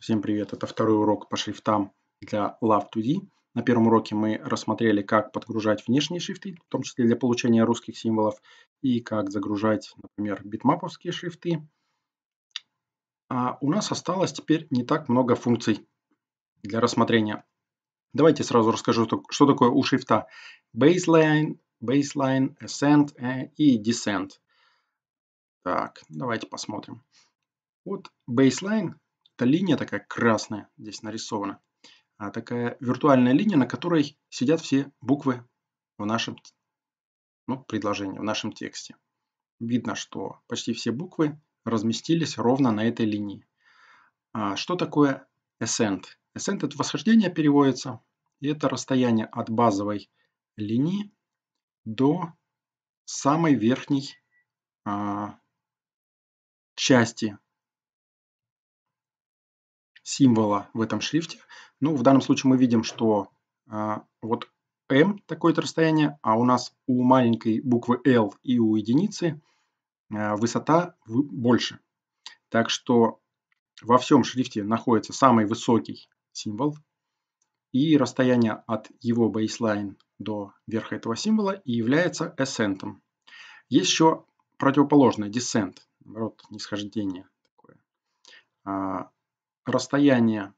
Всем привет! Это второй урок по шрифтам для Love2D. На первом уроке мы рассмотрели, как подгружать внешние шрифты, в том числе для получения русских символов, и как загружать, например, битмаповские шрифты. А у нас осталось теперь не так много функций для рассмотрения. Давайте сразу расскажу, что такое у шрифта baseline, baseline, ascent э, и descent. Так, давайте посмотрим. Вот baseline эта линия такая красная, здесь нарисована, а такая виртуальная линия, на которой сидят все буквы в нашем ну, предложении, в нашем тексте. Видно, что почти все буквы разместились ровно на этой линии. А что такое ascent? Ascent – это восхождение переводится, и это расстояние от базовой линии до самой верхней а, части символа в этом шрифте. Ну, в данном случае мы видим, что а, вот m такое-то расстояние, а у нас у маленькой буквы L и у единицы а, высота больше. Так что во всем шрифте находится самый высокий символ. И расстояние от его baseline до верха этого символа и является ascent. Есть еще противоположное, descent, наоборот, нисхождение. Такое. А, расстояние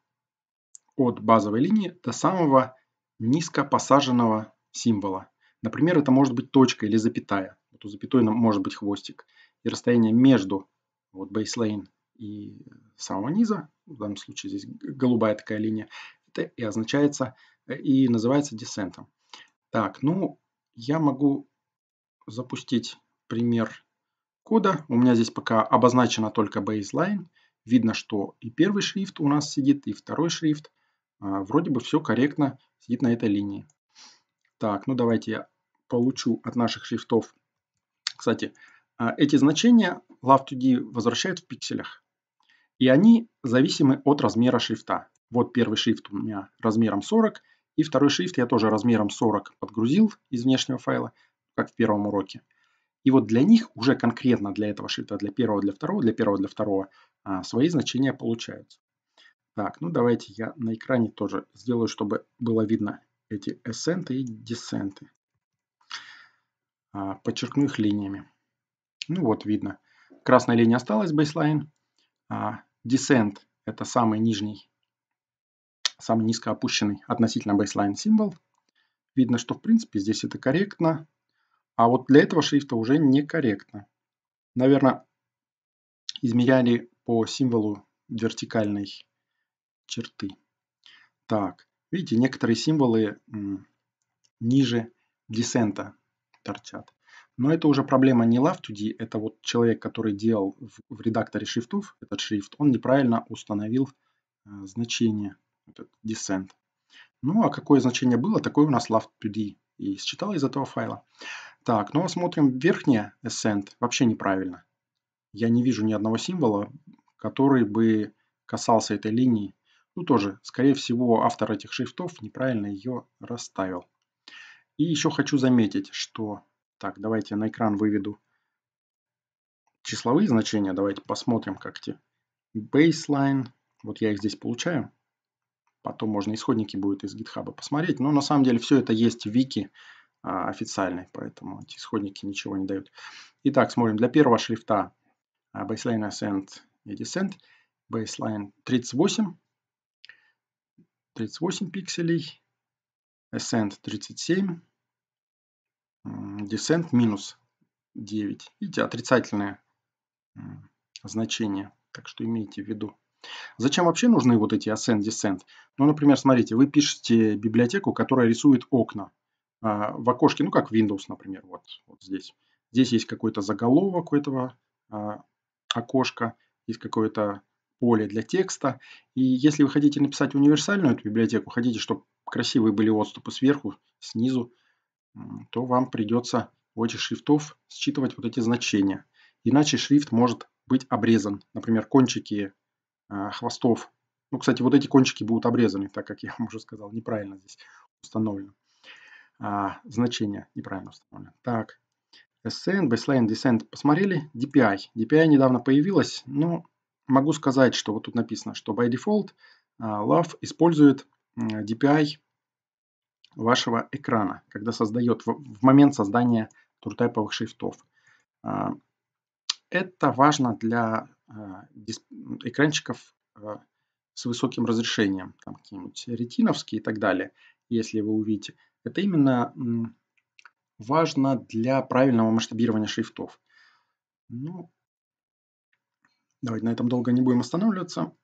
от базовой линии до самого низко посаженного символа. Например, это может быть точка или запятая. Вот у запятой может быть хвостик. И расстояние между вот baseline и самого низа, в данном случае здесь голубая такая линия, это и означается, э, и называется десентом. Так, ну, я могу запустить пример кода. У меня здесь пока обозначена только baseline видно, что и первый шрифт у нас сидит, и второй шрифт. А, вроде бы все корректно сидит на этой линии. Так, ну давайте я получу от наших шрифтов. Кстати, а, эти значения Love2D возвращают в пикселях. И они зависимы от размера шрифта. Вот первый шрифт у меня размером 40, и второй шрифт я тоже размером 40 подгрузил из внешнего файла, как в первом уроке. И вот для них, уже конкретно для этого шрифта, для первого, для второго, для первого, для второго, а, свои значения получаются. Так, ну давайте я на экране тоже сделаю, чтобы было видно эти эссенты и десенты. А, Подчеркну их линиями. Ну вот видно. Красная линия осталась, бейслайн. А, десент – это самый нижний, самый низко опущенный относительно бейслайн символ. Видно, что в принципе здесь это корректно. А вот для этого шрифта уже некорректно. Наверное, измеряли по символу вертикальной черты. Так, видите, некоторые символы ниже десента торчат. Но это уже проблема не Love2D, это вот человек, который делал в, в редакторе шрифтов этот шрифт, он неправильно установил э, значение, этот descent. Ну а какое значение было, такое у нас Love2D и считал из этого файла. Так, ну а смотрим верхнее ascent, вообще неправильно я не вижу ни одного символа, который бы касался этой линии. Ну тоже, скорее всего, автор этих шрифтов неправильно ее расставил. И еще хочу заметить, что... Так, давайте на экран выведу числовые значения. Давайте посмотрим, как те. Baseline. Вот я их здесь получаю. Потом можно исходники будет из GitHub посмотреть. Но на самом деле все это есть в вики а, официальной, поэтому эти исходники ничего не дают. Итак, смотрим. Для первого шрифта baseline ascent и descent. Baseline 38, 38 пикселей, ascent 37, descent минус 9. Видите, отрицательное значение, так что имейте в виду. Зачем вообще нужны вот эти ascent, descent? Ну, например, смотрите, вы пишете библиотеку, которая рисует окна а, в окошке, ну как Windows, например, вот, вот здесь. Здесь есть какой-то заголовок у этого а, окошко, есть какое-то поле для текста. И если вы хотите написать универсальную эту библиотеку, хотите, чтобы красивые были отступы сверху, снизу, то вам придется у этих шрифтов считывать вот эти значения. Иначе шрифт может быть обрезан. Например, кончики э, хвостов. Ну, кстати, вот эти кончики будут обрезаны, так как я вам уже сказал, неправильно здесь установлено. А, значение неправильно установлено. Так, SCN, Baseline Descent посмотрели, DPI. DPI недавно появилась, но ну, могу сказать, что вот тут написано, что by default а, Love использует DPI вашего экрана, когда создает, в момент создания туртайповых шрифтов. А, это важно для а, экранчиков с высоким разрешением, там какие-нибудь ретиновские и так далее, если вы увидите. Это именно важно для правильного масштабирования шрифтов. Ну, давайте на этом долго не будем останавливаться.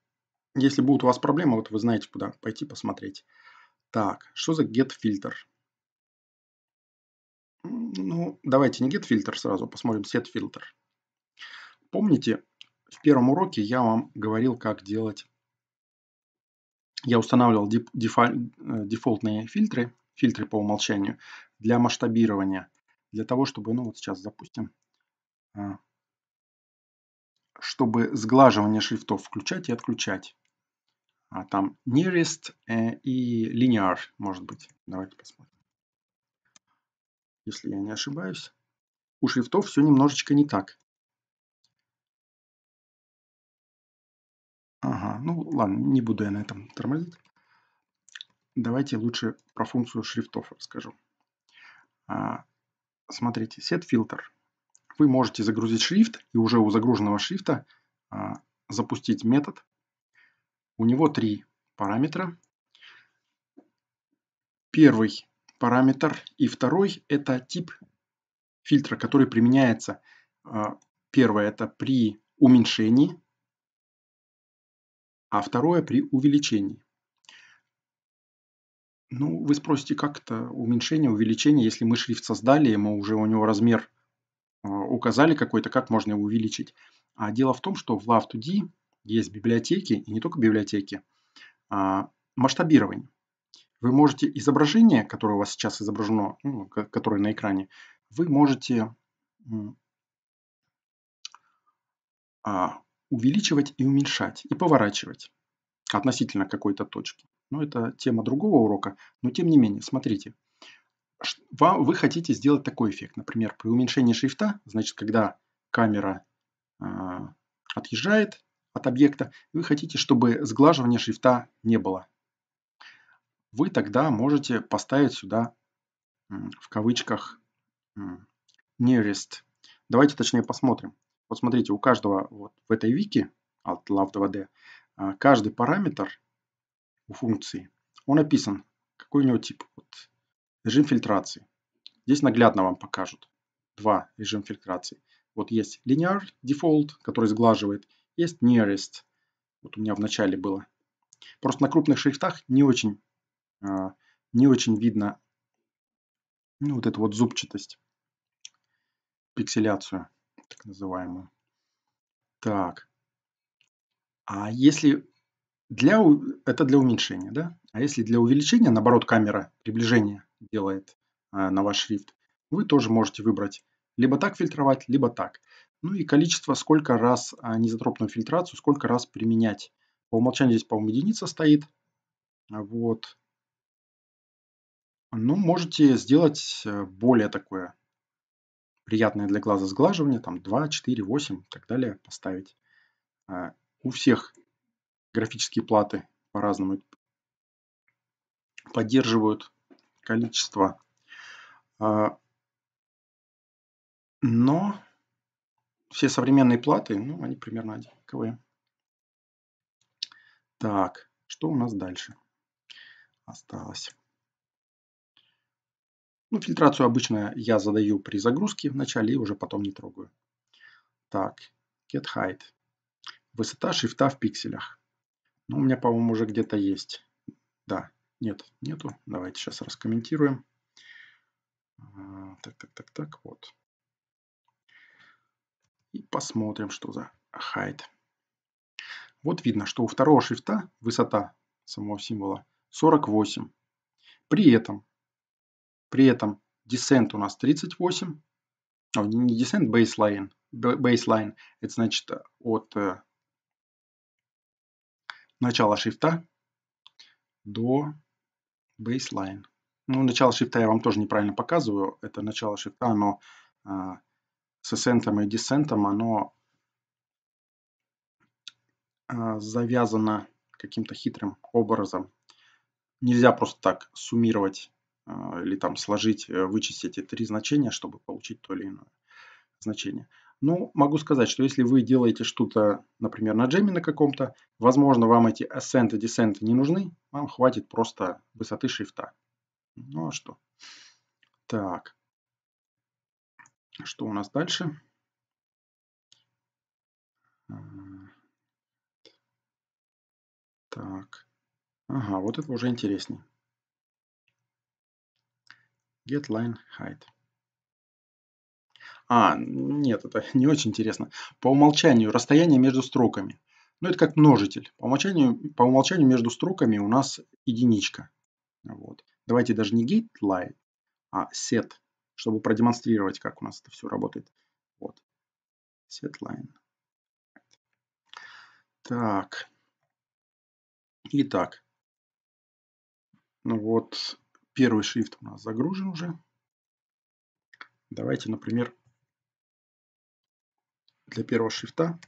Если будут у вас проблемы, вот вы знаете, куда пойти посмотреть. Так, что за get фильтр? Ну, давайте не get фильтр сразу, посмотрим set фильтр. Помните, в первом уроке я вам говорил, как делать... Я устанавливал дефоль... Э, дефолтные фильтры, фильтры по умолчанию, для масштабирования. Для того, чтобы, ну вот сейчас запустим, а, чтобы сглаживание шрифтов включать и отключать. А там nearest э, и linear, может быть. Давайте посмотрим. Если я не ошибаюсь. У шрифтов все немножечко не так. Ага, ну ладно, не буду я на этом тормозить. Давайте лучше про функцию шрифтов расскажу. А, смотрите, set фильтр. Вы можете загрузить шрифт и уже у загруженного шрифта а, запустить метод. У него три параметра. Первый параметр и второй – это тип фильтра, который применяется. А, первое – это при уменьшении, а второе – при увеличении. Ну, вы спросите, как это уменьшение, увеличение, если мы шрифт создали, мы уже у него размер э, указали какой-то, как можно его увеличить. А дело в том, что в Love2D есть библиотеки, и не только библиотеки, а масштабирование. Вы можете изображение, которое у вас сейчас изображено, ну, которое на экране, вы можете а, увеличивать и уменьшать, и поворачивать относительно какой-то точки. Но ну, это тема другого урока. Но тем не менее, смотрите. вы хотите сделать такой эффект. Например, при уменьшении шрифта, значит, когда камера а, отъезжает от объекта, вы хотите, чтобы сглаживания шрифта не было. Вы тогда можете поставить сюда в кавычках nearest. Давайте точнее посмотрим. Вот смотрите, у каждого вот в этой вики от Love 2D а, каждый параметр у функции. Он описан. Какой у него тип? Вот. Режим фильтрации. Здесь наглядно вам покажут. Два режим фильтрации. Вот есть linear default, который сглаживает. Есть nearest. Вот у меня в начале было. Просто на крупных шрифтах не очень, а, не очень видно ну, вот эту вот зубчатость. Пикселяцию, так называемую. Так. А если для, это для уменьшения, да? А если для увеличения, наоборот, камера приближение делает э, на ваш шрифт, вы тоже можете выбрать либо так фильтровать, либо так. Ну и количество, сколько раз э, а, низотропную фильтрацию, сколько раз применять. По умолчанию здесь, по-моему, единица стоит. Вот. Ну, можете сделать э, более такое приятное для глаза сглаживание, там 2, 4, 8 и так далее поставить. Э, у всех графические платы по-разному поддерживают количество. А, но все современные платы, ну, они примерно одинаковые. Так, что у нас дальше осталось? Ну, фильтрацию обычно я задаю при загрузке вначале и уже потом не трогаю. Так, get height. Высота шрифта в пикселях. Ну, у меня, по-моему, уже где-то есть. Да, нет, нету. Давайте сейчас раскомментируем. А, так, так, так, так, вот. И посмотрим, что за height. Вот видно, что у второго шрифта высота самого символа 48. При этом, при этом descent у нас 38. О, а, не descent, baseline. Baseline, это значит э, от э, начала шрифта до baseline. Ну, начало шрифта я вам тоже неправильно показываю. Это начало шрифта, оно а, с эссентом и десентом, оно а, завязано каким-то хитрым образом. Нельзя просто так суммировать а, или там сложить, э, вычесть эти три значения, чтобы получить то или иное значение. Ну, могу сказать, что если вы делаете что-то, например, на джеме на каком-то, возможно, вам эти ассенты, десенты не нужны, вам хватит просто высоты шрифта. Ну а что? Так. Что у нас дальше? Так. Ага, вот это уже интереснее. Get line height. А, нет, это не очень интересно. По умолчанию расстояние между строками. Ну, это как множитель. По умолчанию, по умолчанию между строками у нас единичка. Вот. Давайте даже не gate line, а set, чтобы продемонстрировать, как у нас это все работает. Вот. Set line. Так. Итак. Ну вот, первый шрифт у нас загружен уже. Давайте, например, для первого шрифта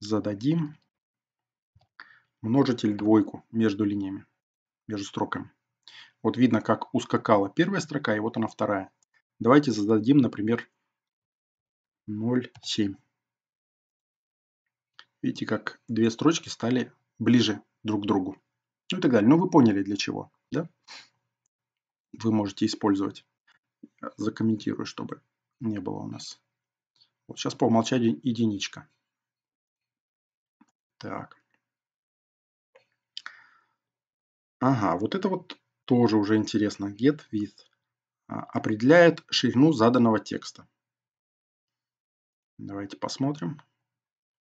зададим множитель двойку между линиями, между строками. Вот видно, как ускакала первая строка, и вот она вторая. Давайте зададим, например, 0,7. Видите, как две строчки стали ближе друг к другу. Ну и так далее. Но ну, вы поняли, для чего. Да? Вы можете использовать. Закомментирую, чтобы не было у нас вот сейчас по умолчанию единичка. Так. Ага, вот это вот тоже уже интересно. Get with а, определяет ширину заданного текста. Давайте посмотрим,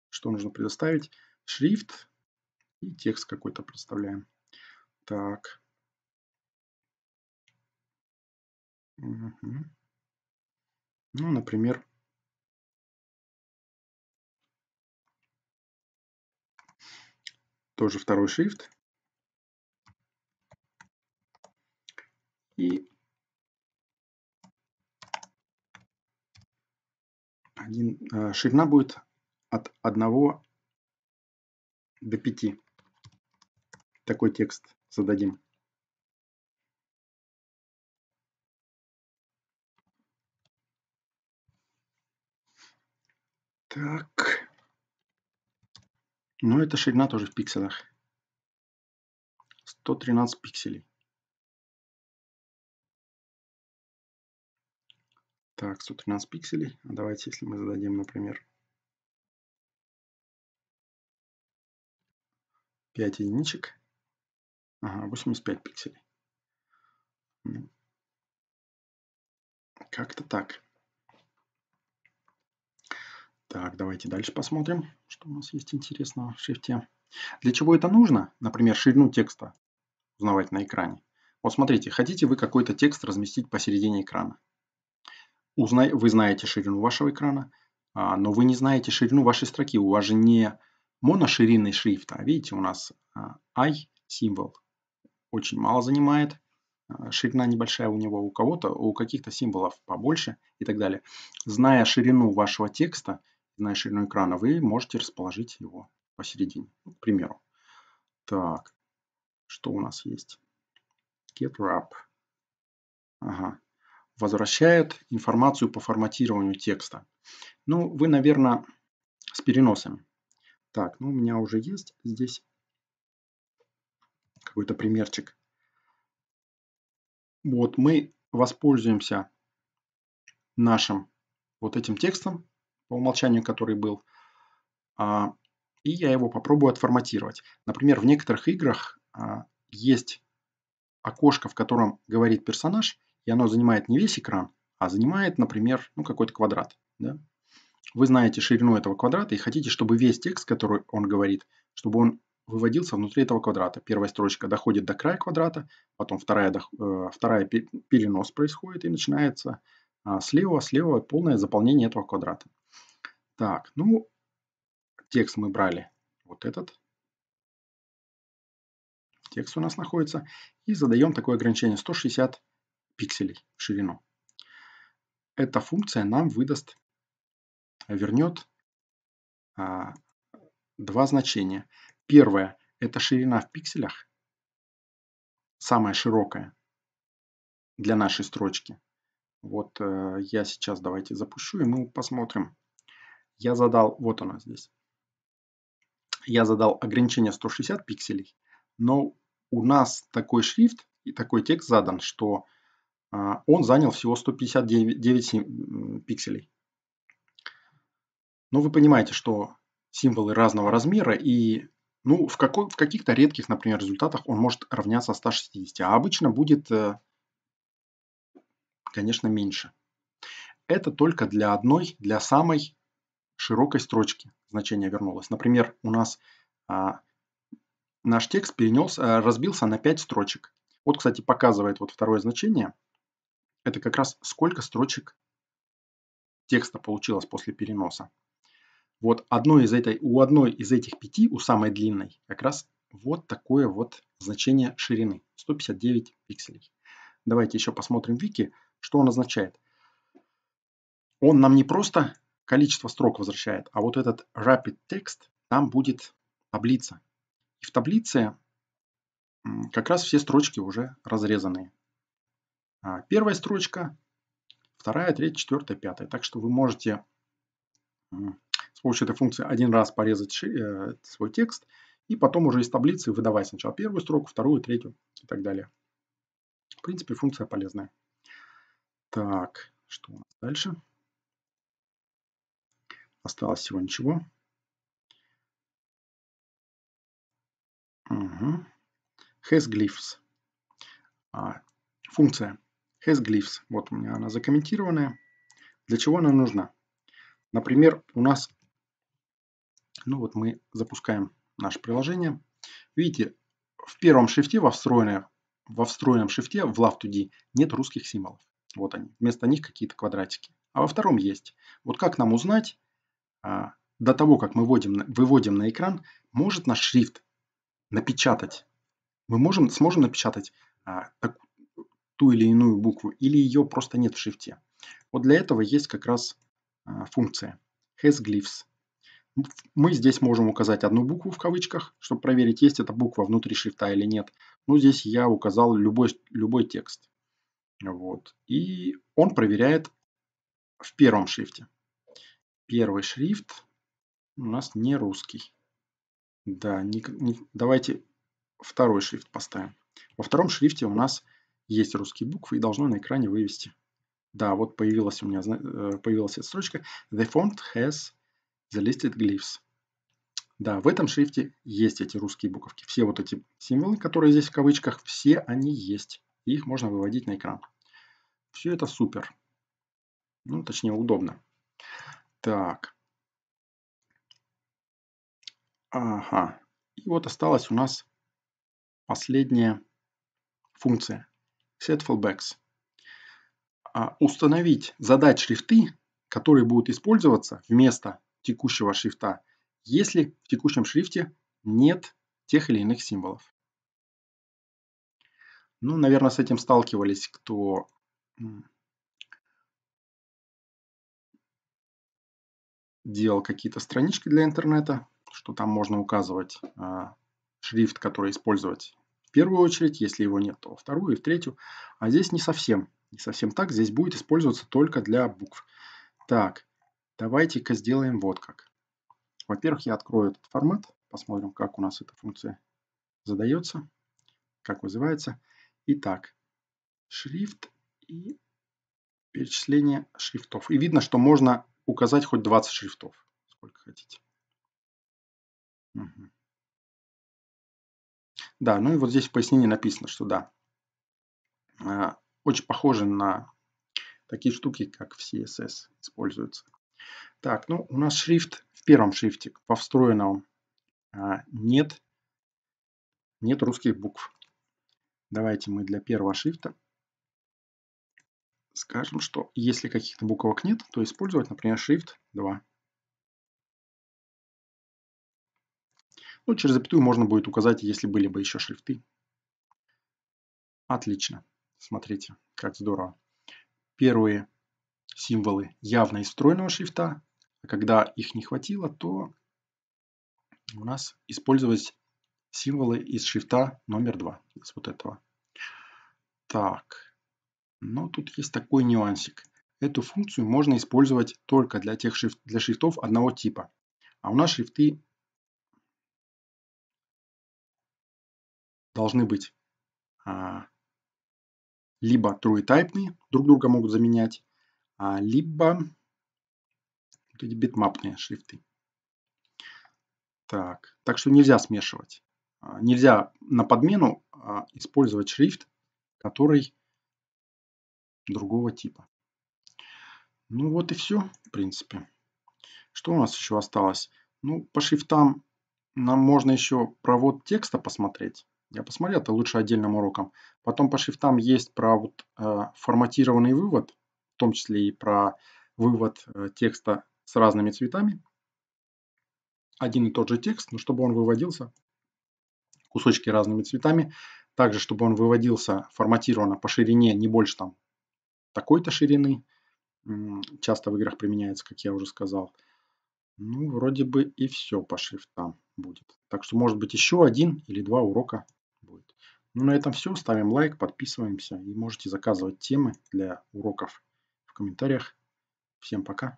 что нужно предоставить. Шрифт и текст какой-то представляем. Так. Угу. Ну, например, тоже второй shift. И 1, э, ширина будет от 1 до 5. Такой текст зададим. Так. Но ну, это ширина тоже в пикселях. 113 пикселей. Так, 113 пикселей. А давайте, если мы зададим, например, 5 единичек. Ага, 85 пикселей. Ну, как-то так. Так, давайте дальше посмотрим, что у нас есть интересного в шрифте. Для чего это нужно? Например, ширину текста узнавать на экране. Вот смотрите, хотите вы какой-то текст разместить посередине экрана. Узнай, вы знаете ширину вашего экрана, а, но вы не знаете ширину вашей строки. У вас же не моноширинный шрифт, а видите, у нас а, i-символ очень мало занимает, а, ширина небольшая у него у кого-то, у каких-то символов побольше и так далее. Зная ширину вашего текста, на ширину экрана, вы можете расположить его посередине, к примеру. Так, что у нас есть? Get wrap. Ага. Возвращает информацию по форматированию текста. Ну, вы, наверное, с переносами. Так, ну у меня уже есть здесь какой-то примерчик. Вот мы воспользуемся нашим вот этим текстом, по умолчанию который был. А, и я его попробую отформатировать. Например, в некоторых играх а, есть окошко, в котором говорит персонаж, и оно занимает не весь экран, а занимает, например, ну, какой-то квадрат. Да? Вы знаете ширину этого квадрата и хотите, чтобы весь текст, который он говорит, чтобы он выводился внутри этого квадрата. Первая строчка доходит до края квадрата, потом вторая, э, вторая перенос происходит и начинается а, слева, слева полное заполнение этого квадрата. Так, ну, текст мы брали вот этот. Текст у нас находится. И задаем такое ограничение 160 пикселей в ширину. Эта функция нам выдаст, вернет а, два значения. Первое – это ширина в пикселях, самая широкая для нашей строчки. Вот э, я сейчас давайте запущу, и мы посмотрим, я задал, вот оно здесь, я задал ограничение 160 пикселей, но у нас такой шрифт и такой текст задан, что а, он занял всего 159 пикселей. Но ну, вы понимаете, что символы разного размера и ну, в, какой, в каких-то редких, например, результатах он может равняться 160, а обычно будет, э, конечно, меньше. Это только для одной, для самой широкой строчки значение вернулось. Например, у нас а, наш текст перенес, а, разбился на 5 строчек. Вот, кстати, показывает вот второе значение. Это как раз сколько строчек текста получилось после переноса. Вот одной из этой, у одной из этих пяти, у самой длинной, как раз вот такое вот значение ширины. 159 пикселей. Давайте еще посмотрим вики, что он означает. Он нам не просто количество строк возвращает, а вот этот rapid text, там будет таблица. И в таблице как раз все строчки уже разрезаны. А, первая строчка, вторая, третья, четвертая, пятая. Так что вы можете с помощью этой функции один раз порезать э, свой текст и потом уже из таблицы выдавать сначала первую строку, вторую, третью и так далее. В принципе, функция полезная. Так, что у нас дальше? Осталось всего ничего. Угу. Has А, функция HasGlyphs Вот у меня она закомментированная. Для чего она нужна? Например, у нас, ну вот мы запускаем наше приложение. Видите, в первом шрифте во, встроенной, во встроенном шрифте в Love2D нет русских символов. Вот они. Вместо них какие-то квадратики. А во втором есть. Вот как нам узнать, а, до того, как мы вводим, выводим на экран, может наш шрифт напечатать. Мы можем, сможем напечатать а, так, ту или иную букву, или ее просто нет в шрифте. Вот для этого есть как раз а, функция hasGlyphs. Мы здесь можем указать одну букву в кавычках, чтобы проверить, есть эта буква внутри шрифта или нет. Ну, здесь я указал любой, любой текст. Вот. И он проверяет в первом шрифте первый шрифт у нас не русский. Да, не, не, давайте второй шрифт поставим. Во втором шрифте у нас есть русские буквы и должно на экране вывести. Да, вот появилась у меня э, появилась эта строчка. The font has the listed glyphs. Да, в этом шрифте есть эти русские буковки. Все вот эти символы, которые здесь в кавычках, все они есть. И их можно выводить на экран. Все это супер. Ну, точнее, удобно. Так. Ага. И вот осталась у нас последняя функция. Set fallbacks. А установить, задать шрифты, которые будут использоваться вместо текущего шрифта, если в текущем шрифте нет тех или иных символов. Ну, наверное, с этим сталкивались, кто делал какие-то странички для интернета, что там можно указывать а, шрифт, который использовать в первую очередь, если его нет, то во вторую и в третью. А здесь не совсем, не совсем так, здесь будет использоваться только для букв. Так, давайте-ка сделаем вот как. Во-первых, я открою этот формат, посмотрим, как у нас эта функция задается, как вызывается. Итак, шрифт и перечисление шрифтов. И видно, что можно указать хоть 20 шрифтов, сколько хотите. Угу. Да, ну и вот здесь в пояснении написано, что да, а, очень похоже на такие штуки, как в CSS используются. Так, ну у нас шрифт в первом шрифте по встроенному а, нет, нет русских букв. Давайте мы для первого шрифта скажем, что если каких-то буквок нет, то использовать, например, shift 2. Ну, через запятую можно будет указать, если были бы еще шрифты. Отлично. Смотрите, как здорово. Первые символы явно из встроенного шрифта. А когда их не хватило, то у нас использовать символы из шрифта номер 2. Из вот этого. Так, но тут есть такой нюансик. Эту функцию можно использовать только для, тех шифт, для шрифтов одного типа. А у нас шрифты должны быть а, либо TrueType, друг друга могут заменять, а, либо вот эти битмапные шрифты. Так, так что нельзя смешивать. А, нельзя на подмену а, использовать шрифт, который другого типа. Ну вот и все, в принципе. Что у нас еще осталось? Ну, по шрифтам нам можно еще провод текста посмотреть. Я посмотрел, это лучше отдельным уроком. Потом по шрифтам есть про вот, э, форматированный вывод, в том числе и про вывод э, текста с разными цветами. Один и тот же текст, но чтобы он выводился, кусочки разными цветами. Также, чтобы он выводился форматированно по ширине не больше там такой-то ширины. Часто в играх применяется, как я уже сказал. Ну, вроде бы и все по шрифтам будет. Так что, может быть, еще один или два урока будет. Ну, на этом все. Ставим лайк, подписываемся и можете заказывать темы для уроков в комментариях. Всем пока!